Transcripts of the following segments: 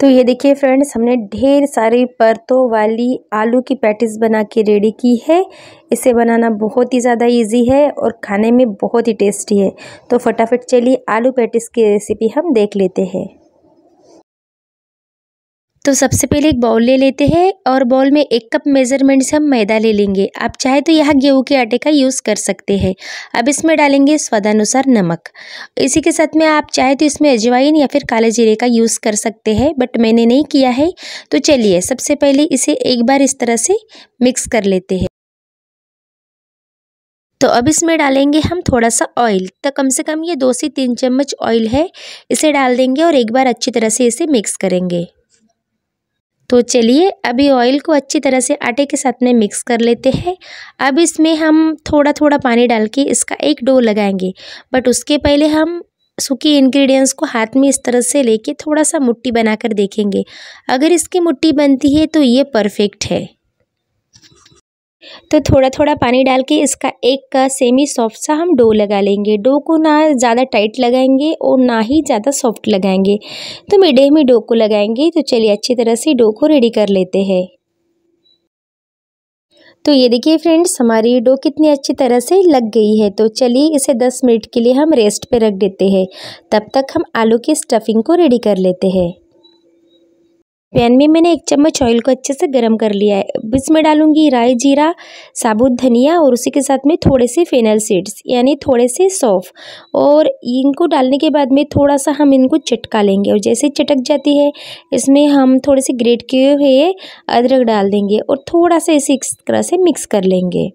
तो ये देखिए फ्रेंड्स हमने ढेर सारी परतों वाली आलू की पैटिस बना के रेडी की है इसे बनाना बहुत ही ज़्यादा इजी है और खाने में बहुत ही टेस्टी है तो फटाफट चलिए आलू पैटिस की रेसिपी हम देख लेते हैं तो सबसे पहले एक बाउल ले लेते हैं और बाउल में एक कप मेज़रमेंट से हम मैदा ले लेंगे आप चाहे तो यहाँ गेहूं के आटे का यूज़ कर सकते हैं अब इसमें डालेंगे स्वादानुसार नमक इसी के साथ में आप चाहे तो इसमें अजवाइन या फिर काले जीरे का यूज़ कर सकते हैं बट मैंने नहीं किया है तो चलिए सबसे पहले इसे एक बार इस तरह से मिक्स कर लेते हैं तो अब इसमें डालेंगे हम थोड़ा सा ऑयल तो कम से कम ये दो से तीन चम्मच ऑयल है इसे डाल देंगे और एक बार अच्छी तरह से इसे मिक्स करेंगे तो चलिए अभी ऑयल को अच्छी तरह से आटे के साथ में मिक्स कर लेते हैं अब इसमें हम थोड़ा थोड़ा पानी डाल के इसका एक डो लगाएंगे बट उसके पहले हम सूखी इंग्रेडिएंट्स को हाथ में इस तरह से लेके थोड़ा सा मुट्टी बनाकर देखेंगे अगर इसकी मुट्टी बनती है तो ये परफेक्ट है तो थोड़ा थोड़ा पानी डाल के इसका एक का सेमी सॉफ्ट सा हम डो लगा लेंगे डो को ना ज़्यादा टाइट लगाएंगे और ना ही ज़्यादा सॉफ्ट लगाएंगे तो मीडियम ही डो को लगाएंगे तो चलिए अच्छी तरह से डो को रेडी कर लेते हैं तो ये देखिए फ्रेंड्स हमारी डो कितनी अच्छी तरह से लग गई है तो चलिए इसे 10 मिनट के लिए हम रेस्ट पे रख देते हैं तब तक हम आलू की स्टफिंग को रेडी कर लेते हैं पैन में मैंने एक चम्मच ऑयल को अच्छे से गर्म कर लिया है इसमें डालूंगी राई जीरा साबुत धनिया और उसी के साथ में थोड़े से फेनल सीड्स यानी थोड़े से सौफ और इनको डालने के बाद में थोड़ा सा हम इनको चटका लेंगे और जैसे चटक जाती है इसमें हम थोड़े से ग्रेट किए हुए अदरक डाल देंगे और थोड़ा सा इसे इस तरह से मिक्स कर लेंगे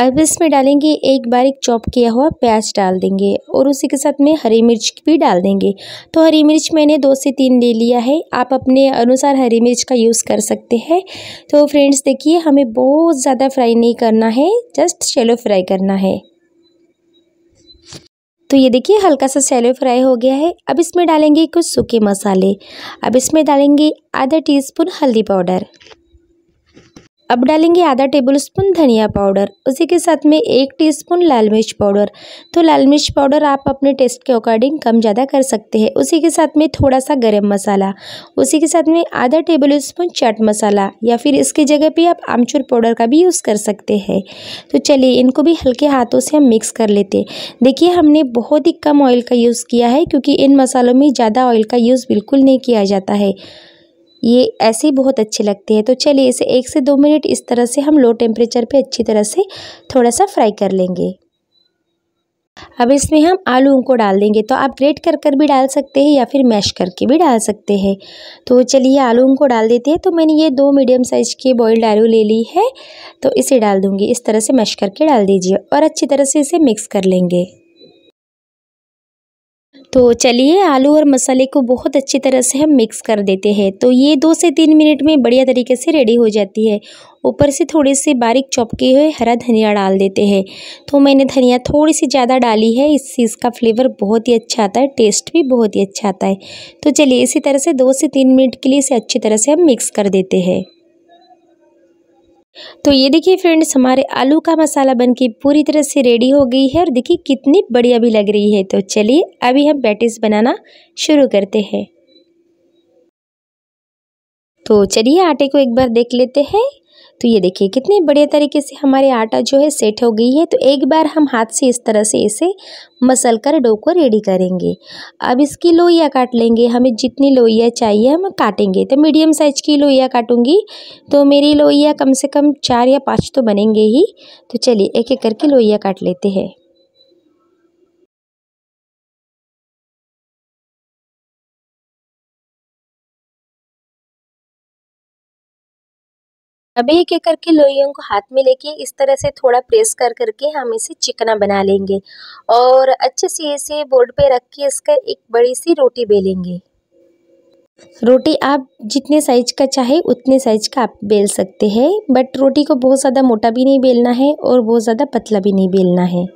अब इसमें डालेंगे एक बारीक चॉप किया हुआ प्याज डाल देंगे और उसी के साथ में हरी मिर्च भी डाल देंगे तो हरी मिर्च मैंने दो से तीन ले लिया है आप अपने अनुसार हरी मिर्च का यूज़ कर सकते हैं तो फ्रेंड्स देखिए हमें बहुत ज़्यादा फ्राई नहीं करना है जस्ट शेलो फ्राई करना है तो ये देखिए हल्का सा सैलो फ्राई हो गया है अब इसमें डालेंगे कुछ सूखे मसाले अब इसमें डालेंगे आधा टीस्पून हल्दी पाउडर अब डालेंगे आधा टेबल स्पून धनिया पाउडर उसी के साथ में एक टीस्पून लाल मिर्च पाउडर तो लाल मिर्च पाउडर आप अपने टेस्ट के अकॉर्डिंग कम ज़्यादा कर सकते हैं उसी के साथ में थोड़ा सा गरम मसाला उसी के साथ में आधा टेबल स्पून चाट मसाला या फिर इसकी जगह पे आप आमचूर पाउडर का भी यूज़ कर सकते हैं तो चलिए इनको भी हल्के हाथों से हम मिक्स कर लेते देखिए हमने बहुत ही कम ऑयल का यूज़ किया है क्योंकि इन मसालों में ज़्यादा ऑयल का यूज़ बिल्कुल नहीं किया जाता है ये ऐसे ही बहुत अच्छे लगते हैं तो चलिए इसे एक से दो मिनट इस तरह से हम लो टेम्परेचर पे अच्छी तरह से थोड़ा सा फ्राई कर लेंगे अब इसमें हम आलू को डाल देंगे तो आप ग्रेट कर कर भी डाल सकते हैं या फिर मैश करके भी डाल सकते हैं तो चलिए आलू को डाल देते हैं तो मैंने ये दो मीडियम साइज़ के बॉयल्ड आलू ले ली है तो इसे डाल दूँगी इस तरह से मैश करके डाल दीजिए और अच्छी तरह से इसे मिक्स कर लेंगे तो चलिए आलू और मसाले को बहुत अच्छी तरह से हम मिक्स कर देते हैं तो ये दो से तीन मिनट में बढ़िया तरीके से रेडी हो जाती है ऊपर से थोड़े से बारीक चौपके हुए हरा धनिया डाल देते हैं तो मैंने धनिया थोड़ी सी ज़्यादा डाली है इससे इसका फ्लेवर बहुत ही अच्छा आता है टेस्ट भी बहुत ही अच्छा आता है तो चलिए इसी तरह से दो से तीन मिनट के लिए इसे अच्छी तरह से हम मिक्स कर देते हैं तो ये देखिए फ्रेंड्स हमारे आलू का मसाला बनके पूरी तरह से रेडी हो गई है और देखिए कितनी बढ़िया भी लग रही है तो चलिए अभी हम पैटिस बनाना शुरू करते हैं तो चलिए आटे को एक बार देख लेते हैं तो ये देखिए कितने बढ़िया तरीके से हमारे आटा जो है सेट हो गई है तो एक बार हम हाथ से इस तरह से इसे मसल कर डो को रेडी करेंगे अब इसकी लोइया काट लेंगे हमें जितनी लोइया चाहिए हम काटेंगे तो मीडियम साइज़ की लोइया काटूंगी तो मेरी लोइया कम से कम चार या पाँच तो बनेंगे ही तो चलिए एक एक करके लोइया काट लेते हैं अभी एक एक करके लोइयों को हाथ में लेके इस तरह से थोड़ा प्रेस कर करके हम इसे चिकना बना लेंगे और अच्छे से इसे बोर्ड पे रख के इसका एक बड़ी सी रोटी बेलेंगे रोटी आप जितने साइज का चाहे उतने साइज का आप बेल सकते हैं बट रोटी को बहुत ज़्यादा मोटा भी नहीं बेलना है और बहुत ज़्यादा पतला भी नहीं बेलना है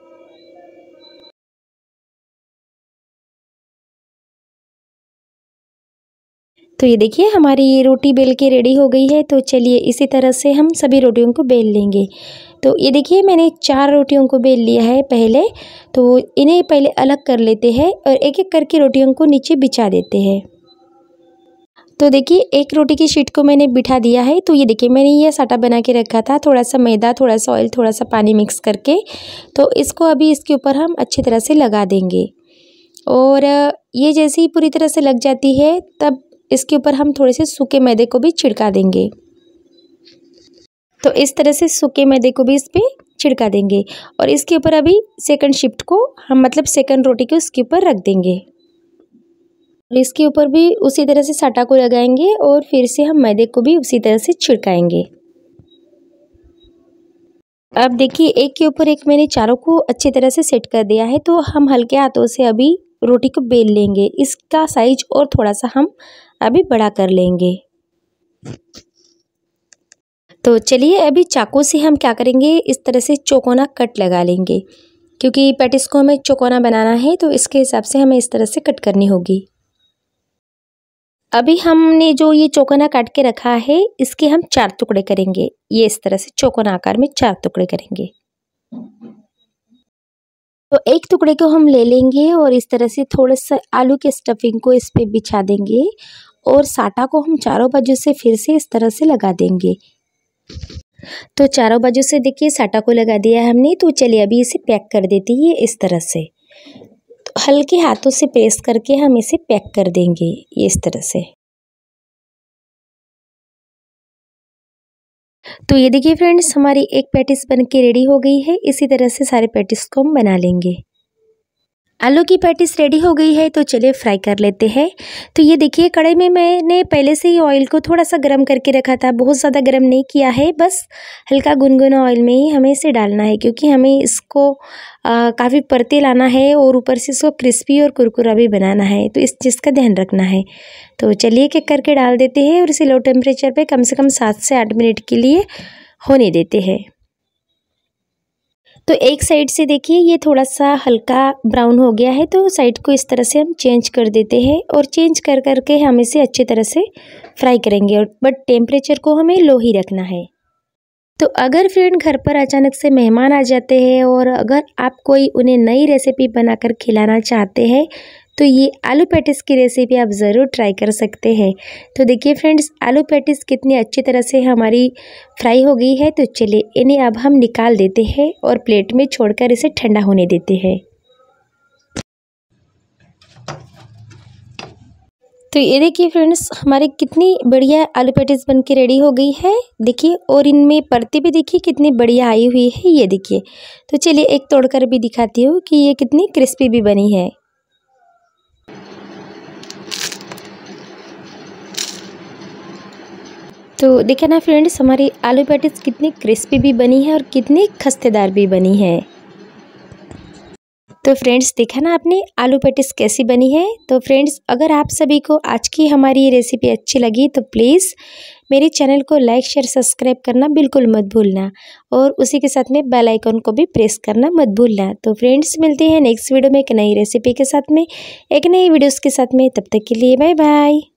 तो ये देखिए हमारी ये रोटी बेल के रेडी हो गई है तो चलिए इसी तरह से हम सभी रोटियों को बेल लेंगे तो ये देखिए मैंने चार रोटियों को बेल लिया है पहले तो इन्हें पहले अलग कर लेते हैं और एक एक करके रोटियों को नीचे बिछा देते हैं तो देखिए एक रोटी की शीट को मैंने बिठा दिया है तो ये देखिए मैंने ये साटा बना के रखा था थोड़ा सा मैदा थोड़ा सा ऑयल थोड़ा सा पानी मिक्स करके तो इसको अभी इसके ऊपर हम अच्छी तरह से लगा देंगे और ये जैसे ही पूरी तरह से लग जाती है तब इसके ऊपर हम थोड़े से सूखे मैदे को भी छिड़का देंगे तो इस तरह से सूखे मैदे को भी इस पर छिड़का देंगे और इसके ऊपर अभी सेकंड शिफ्ट को हम मतलब सेकंड रोटी को इसके ऊपर रख देंगे और इसके ऊपर भी उसी तरह से साटा को लगाएंगे और फिर से हम मैदे को भी उसी तरह से छिड़काएंगे अब देखिए एक के ऊपर एक मैंने चारों को अच्छी तरह से सेट कर दिया है तो हम हल्के हाथों से अभी रोटी को बेल लेंगे इसका साइज और थोड़ा सा हम अभी बड़ा कर लेंगे तो चलिए अभी चाकू से हम क्या करेंगे इस तरह से चौकोना कट लगा लेंगे क्योंकि पैटिस को हमें चौकोना बनाना है तो इसके हिसाब से हमें इस तरह से कट करनी होगी अभी हमने जो ये चौकोना काट के रखा है इसके हम चार टुकड़े करेंगे ये इस तरह से चौकोना आकार में चार टुकड़े करेंगे तो एक टुकड़े को हम ले लेंगे और इस तरह से थोड़ा सा आलू के स्टफिंग को इस पर बिछा देंगे और साटा को हम चारों बाजू से फिर से इस तरह से लगा देंगे तो चारों बाजू से देखिए साटा को लगा दिया है हमने तो चलिए अभी इसे पैक कर देती है इस तरह से तो हल्के हाथों से प्रेस करके हम इसे पैक कर देंगे इस तरह से तो ये देखिए फ्रेंड्स हमारी एक पैटिस बन के रेडी हो गई है इसी तरह से सारे पैटिस को हम बना लेंगे आलू की पैटिस रेडी हो गई है तो चलिए फ्राई कर लेते हैं तो ये देखिए कढ़ाई में मैंने पहले से ही ऑयल को थोड़ा सा गर्म करके रखा था बहुत ज़्यादा गर्म नहीं किया है बस हल्का गुनगुना ऑयल में ही हमें इसे डालना है क्योंकि हमें इसको काफ़ी परते लाना है और ऊपर से इसको क्रिस्पी और कुरकुरा भी बनाना है तो इस चीज़ का ध्यान रखना है तो चलिए केक करके डाल देते हैं और इसे लो टेम्परेचर पर कम से कम सात से आठ मिनट के लिए होने देते हैं तो एक साइड से देखिए ये थोड़ा सा हल्का ब्राउन हो गया है तो साइड को इस तरह से हम चेंज कर देते हैं और चेंज कर करके हम इसे अच्छी तरह से फ्राई करेंगे और बट टेम्परेचर को हमें लो ही रखना है तो अगर फ्रेंड घर पर अचानक से मेहमान आ जाते हैं और अगर आप कोई उन्हें नई रेसिपी बनाकर खिलाना चाहते हैं तो ये आलू पैटिस की रेसिपी आप ज़रूर ट्राई कर सकते हैं तो देखिए फ्रेंड्स आलू पैटिस कितनी अच्छी तरह से हमारी फ्राई हो गई है तो चलिए इन्हें अब हम निकाल देते हैं और प्लेट में छोड़कर इसे ठंडा होने देते हैं तो ये देखिए फ्रेंड्स हमारे कितनी बढ़िया आलू पैटिस बन के रेडी हो गई है देखिए और इनमें परते भी देखिए कितनी बढ़िया आई हुई है ये देखिए तो चलिए एक तोड़कर भी दिखाती हूँ कि ये कितनी क्रिस्पी भी बनी है तो देखे ना फ्रेंड्स हमारी आलू पैटिस कितनी क्रिस्पी भी बनी है और कितनी खस्तेदार भी बनी है तो फ्रेंड्स देखा ना आपने आलू पैटिस कैसी बनी है तो फ्रेंड्स अगर आप सभी को आज की हमारी ये रेसिपी अच्छी लगी तो प्लीज़ मेरे चैनल को लाइक शेयर सब्सक्राइब करना बिल्कुल मत भूलना और उसी के साथ में बेल आइकन को भी प्रेस करना मत भूलना तो फ्रेंड्स मिलते हैं नेक्स्ट वीडियो में एक नई रेसिपी के साथ में एक नई वीडियोस के साथ में तब तक के लिए बाय बाय